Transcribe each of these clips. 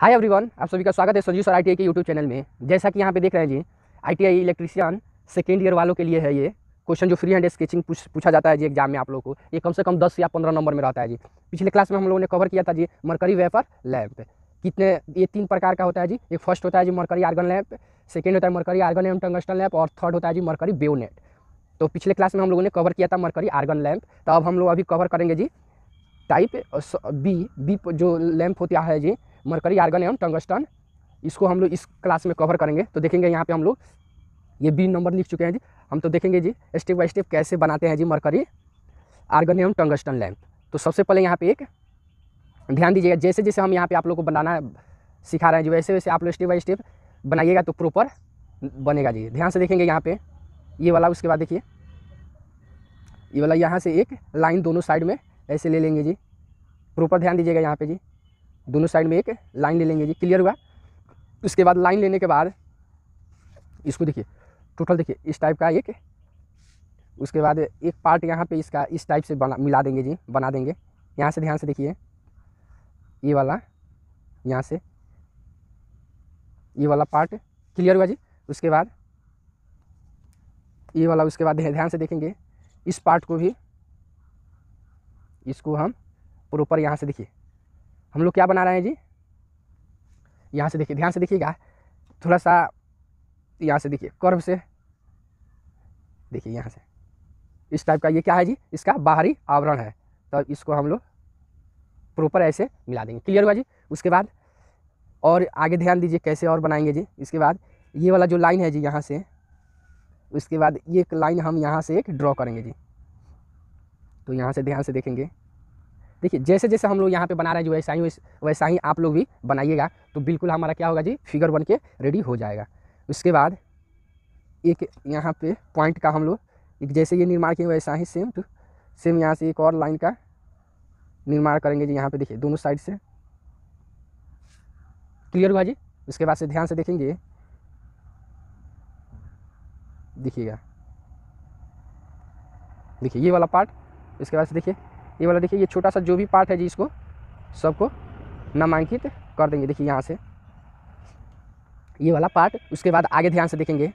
hi everyone आप सभी का स्वागत है संजीव सर आई के यूट्यूब चैनल में जैसा कि यहाँ पे देख रहे हैं जी आई इलेक्ट्रीशियन सेकेंड ईयर वालों के लिए है ये क्वेश्चन जो फ्री हैंड स्केचिंग पूछ पूछा जाता है जी एग्जाम में आप लोगों को ये कम से कम दस या पंद्रह नंबर में रहता है जी पिछले क्लास में हम लोगों ने कवर किया था जी मरकरी वेपर लैम्प कितने ये तीन प्रकार का होता है जी एक फर्स्ट होता है जी मरकरी आर्गन लैम्प सेकेंड होता है मरकरी आर्गन एम टंगस्टन लैम्प और थर्ड होता है जी मरकरी बेवनेट तो पिछले क्लास में हम लोगों ने कवर किया था मरकरी आर्गन लैम्प तो अब हम लोग अभी कवर करेंगे जी टाइप बी बी जो लैम्प होता है जी मरकरी आर्गन एवं टंगस्टन इसको हम लोग इस क्लास में कवर करेंगे तो देखेंगे यहाँ पे हम लोग ये बी नंबर लिख चुके हैं जी हम तो देखेंगे जी स्टेप बाय स्टेप कैसे बनाते हैं जी मरकरी आर्गन एवं टंगस्टन लैम्प तो सबसे पहले यहाँ पे एक ध्यान दीजिएगा जैसे जैसे हम यहाँ पे आप लोग को बनाना सिखा रहे हैं जी वैसे वैसे आप लोग स्टेप बाई स्टेप बनाइएगा तो प्रॉपर बनेगा जी ध्यान से देखेंगे यहाँ पे ये वाला उसके बाद देखिए ये वाला यहाँ से एक लाइन दोनों साइड में ऐसे ले लेंगे जी प्रॉपर ध्यान दीजिएगा यहाँ पे जी दोनों साइड में एक लाइन ले लेंगे जी क्लियर हुआ उसके बाद लाइन लेने के बाद इसको देखिए टोटल देखिए इस टाइप का एक उसके बाद एक पार्ट यहाँ पे इसका इस टाइप से बना मिला देंगे जी बना देंगे यहाँ से ध्यान से देखिए ये वाला यहाँ से ये वाला पार्ट क्लियर हुआ जी उसके बाद ये वाला उसके बाद ध्यान से देखेंगे इस पार्ट को भी इसको हम प्रॉपर यहाँ से देखिए हम लोग क्या बना रहे हैं जी यहाँ से देखिए ध्यान से देखिएगा थोड़ा सा यहाँ से देखिए कर्व से देखिए यहाँ से इस टाइप का ये क्या है जी इसका बाहरी आवरण है तो इसको हम लोग प्रॉपर ऐसे मिला देंगे क्लियर हुआ जी उसके बाद और आगे ध्यान दीजिए कैसे और बनाएंगे जी इसके बाद ये वाला जो लाइन है जी यहाँ से उसके बाद ये एक लाइन हम यहाँ से एक ड्रॉ करेंगे जी तो यहाँ से ध्यान से देखेंगे देखिए जैसे जैसे हम लोग यहाँ पे बना रहे जो वैसा ही वैसा ही आप लोग भी बनाइएगा तो बिल्कुल हमारा क्या होगा जी फिगर बन के रेडी हो जाएगा उसके बाद एक यहाँ पे पॉइंट का हम लोग एक जैसे ये निर्माण किए वैसा ही सेम टू सेम यहाँ से एक और लाइन का निर्माण करेंगे जी यहाँ पर देखिए दोनों साइड से क्लियर हुआ जी उसके बाद से ध्यान से देखेंगे देखिएगा देखिए ये वाला पार्ट इसके बाद से देखिए ये वाला देखिए ये छोटा सा जो भी पार्ट है जी इसको सबको नामांकित कर देंगे देखिए यहाँ से ये वाला पार्ट उसके बाद आगे ध्यान से देखेंगे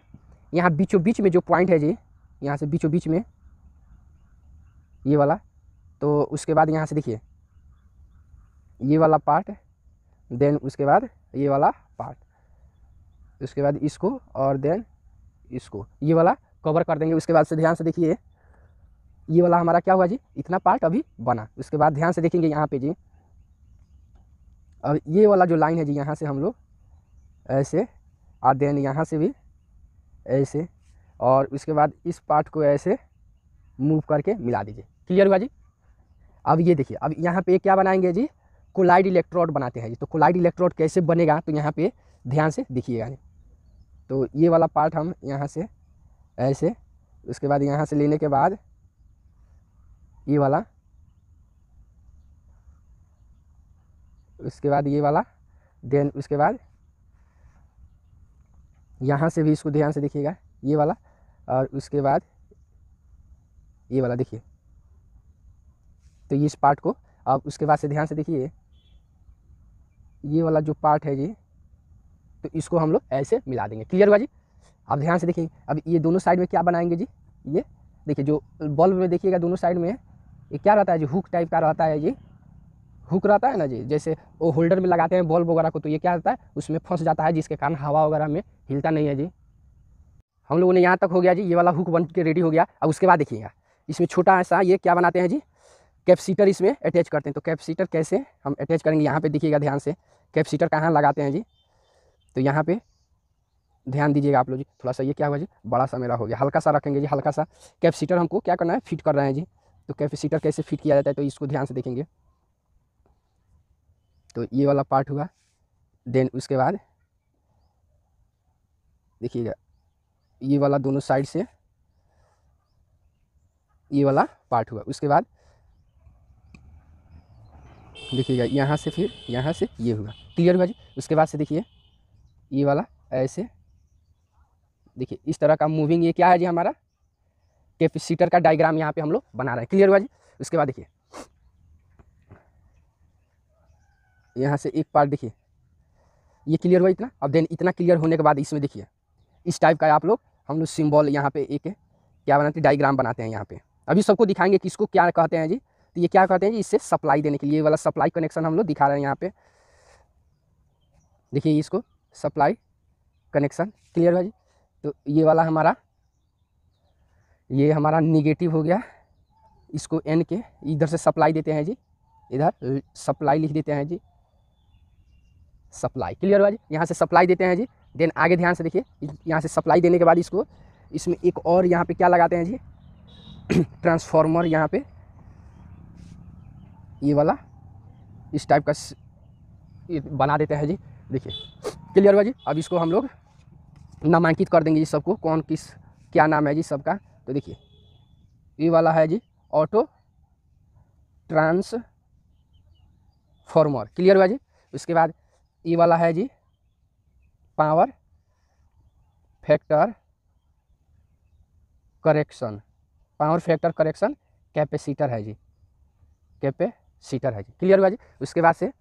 यहाँ बीचों बीच में जो पॉइंट है जी यहाँ से बीचों बीच में ये वाला तो उसके बाद यहाँ से देखिए ये वाला पार्ट देन उसके बाद ये वाला पार्ट उसके बाद इसको और देन इसको ये वाला कवर कर देंगे उसके बाद से ध्यान से देखिए ये वाला हमारा क्या हुआ जी इतना पार्ट अभी बना उसके बाद ध्यान से देखेंगे यहाँ पे जी अब ये वाला जो लाइन है जी यहाँ से हम लोग ऐसे और देन यहाँ से भी ऐसे और उसके बाद इस पार्ट को ऐसे मूव करके मिला दीजिए क्लियर हुआ जी अब ये देखिए अब यहाँ पे क्या बनाएंगे जी कोलाइड इलेक्ट्रोड बनाते हैं जी तो कोलाइड इलेक्ट्रोड कैसे बनेगा तो यहाँ पे ध्यान से देखिएगा जी तो ये वाला पार्ट हम यहाँ से ऐसे उसके बाद यहाँ से लेने के बाद ये वाला उसके बाद ये वाला देन उसके बाद यहाँ से भी इसको ध्यान से देखिएगा ये वाला और उसके बाद ये वाला देखिए तो ये इस पार्ट को अब उसके बाद से ध्यान से देखिए ये वाला जो पार्ट है जी तो इसको हम लोग ऐसे मिला देंगे क्लियर हुआ जी अब ध्यान से देखिए अब ये दोनों साइड में क्या बनाएंगे जी ये देखिए जो बल्ब में देखिएगा दोनों साइड में ये क्या रहता है जी हुक टाइप का रहता है जी हुक रहता है ना जी जैसे वो होल्डर में लगाते हैं बल्ब वगैरह को तो ये क्या रहता है उसमें फंस जाता है जिसके कारण हवा वगैरह में हिलता नहीं है जी हम लोगों ने यहाँ तक हो गया जी ये वाला हुक बन के रेडी हो गया अब उसके बाद देखिएगा इसमें छोटा ऐसा ये क्या बनाते हैं जी कैप्सीटर इसमें अटैच करते हैं तो कैप्सीटर कैसे हम अटैच करेंगे यहाँ पर देखिएगा ध्यान से कैप्सीटर कहाँ लगाते हैं जी तो यहाँ पे ध्यान दीजिएगा आप लोग जी थोड़ा सा ये क्या हुआ जी बड़ा सा मेरा हो गया हल्का सा रखेंगे जी हल्का सा कैप्सीटर हमको क्या करना है फिट कर रहे हैं जी तो कैपेसिटर कैसे फिट किया जाता है तो इसको ध्यान से देखेंगे तो ये वाला पार्ट हुआ देन उसके बाद देखिएगा ये वाला दोनों साइड से ये वाला पार्ट हुआ उसके बाद देखिएगा यहाँ से फिर यहाँ से ये हुआ क्लियर हुआ जी उसके बाद से देखिए ये वाला ऐसे देखिए इस तरह का मूविंग ये क्या है जी हमारा कैपेसिटर का डायग्राम यहाँ पे हम लोग बना रहे हैं क्लियर हुआ जी उसके बाद देखिए यहाँ से एक पार्ट देखिए ये क्लियर हुआ इतना अब देन इतना क्लियर होने के बाद इसमें देखिए इस टाइप का आप लोग हम लोग सिम्बॉल यहाँ पे एक क्या बनाते हैं डायग्राम बनाते हैं यहाँ पे अभी सबको दिखाएंगे कि इसको क्या कहते हैं जी तो ये क्या कहते हैं जी इससे सप्लाई देने के लिए वाला सप्लाई कनेक्शन हम लोग दिखा रहे हैं यहाँ पे देखिए इसको सप्लाई कनेक्शन क्लियर हुआ जी तो ये वाला हमारा ये हमारा निगेटिव हो गया इसको एन के इधर से सप्लाई देते हैं जी इधर सप्लाई लिख देते हैं जी सप्लाई क्लियर हुआ जी यहाँ से सप्लाई देते हैं जी देन आगे ध्यान से देखिए यहाँ से सप्लाई देने के बाद इसको इसमें एक और यहाँ पे क्या लगाते हैं जी ट्रांसफार्मर यहाँ पे ये वाला इस टाइप का ये बना देते हैं जी देखिए क्लियर हुआ जी अब इसको हम लोग नामांकित कर देंगे जी सबको कौन किस क्या नाम है जी सबका तो देखिए ये वाला है जी ऑटो ट्रांसफॉर्मर क्लियर हुआ जी उसके बाद ये वाला है जी power factor correction power factor correction capacitor है जी कैपेसिटर है जी क्लियर हुआ जी उसके बाद से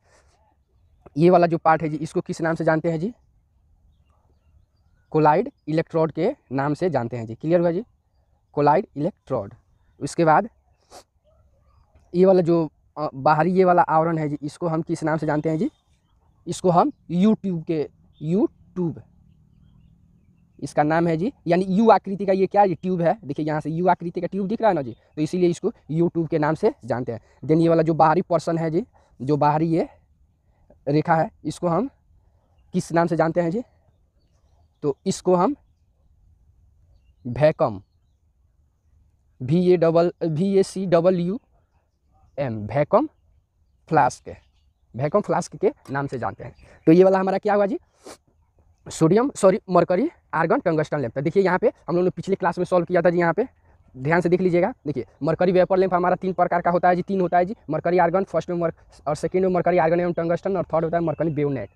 ये वाला जो पार्ट है जी इसको किस नाम से जानते हैं जी कोलाइड इलेक्ट्रोड के नाम से जानते हैं जी क्लियर हुआ जी कोलाइड इलेक्ट्रोड उसके बाद ये वाला जो बाहरी ये वाला आवरण है जी इसको हम किस नाम से जानते हैं जी इसको हम यूट्यूब के यूट्यूब इसका नाम है जी यानी यू आकृति का ये क्या ये ट्यूब है देखिए यहाँ से यू आकृति का ट्यूब दिख रहा है ना जी तो इसीलिए इसको यूट्यूब के नाम से जानते हैं देन ये वाला जो बाहरी पर्सन है जी जो बाहरी ये रेखा है इसको हम किस नाम से जानते हैं जी तो इसको हम vacuum V A double V A C double U M vacuum flask vacuum flask के नाम से जानते हैं तो ये वाला हमारा क्या हुआ जी sodium sorry mercury argon tungsten lamp देखिए यहाँ पे हम लोगों ने पिछले क्लास में सॉल्व किया था जी यहाँ पे ध्यान से देख लीजिएगा देखिए मरकरी वेपर लैम्प हमारा तीन प्रकार का होता है जी तीन होता है जी मरकरी आर्गन फर्स्ट में मर और सेकेंड में मरकरी आर्गन एवं टंगस्टन और थर्ड होता है मरकरी बेवनेट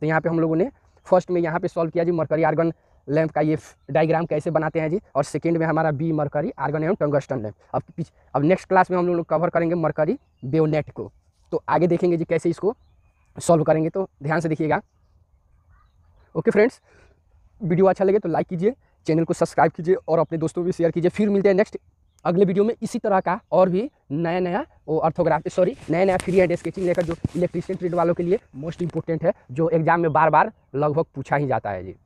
तो यहाँ पे हम लोगों ने फर्स्ट में यहाँ पे सॉल्व किया जी मरकरी आर्गन लैम्प का ये डायग्राम कैसे बनाते हैं जी और सेकेंड में हमारा बी मरकरी आर्गन एवं टंगस्टन लैम्प अब पीछे अब नेक्स्ट क्लास में हम लोग कवर करेंगे मरकरी बेवनेट को तो आगे देखेंगे जी कैसे इसको सॉल्व करेंगे तो ध्यान से देखिएगा ओके फ्रेंड्स वीडियो अच्छा लगे तो लाइक कीजिए चैनल को सब्सक्राइब कीजिए और अपने दोस्तों को भी शेयर कीजिए फिर मिलते हैं नेक्स्ट अगले वीडियो में इसी तरह का और भी नया नया वो अर्थोग्राफी सॉरी नया नया फ्री हैंड स्केचिंग लेकर जो इलेक्ट्रिशियन ट्रेड वालों के लिए मोस्ट इंपॉर्टेंट है जो एग्जाम में बार बार लगभग पूछा ही जाता है जी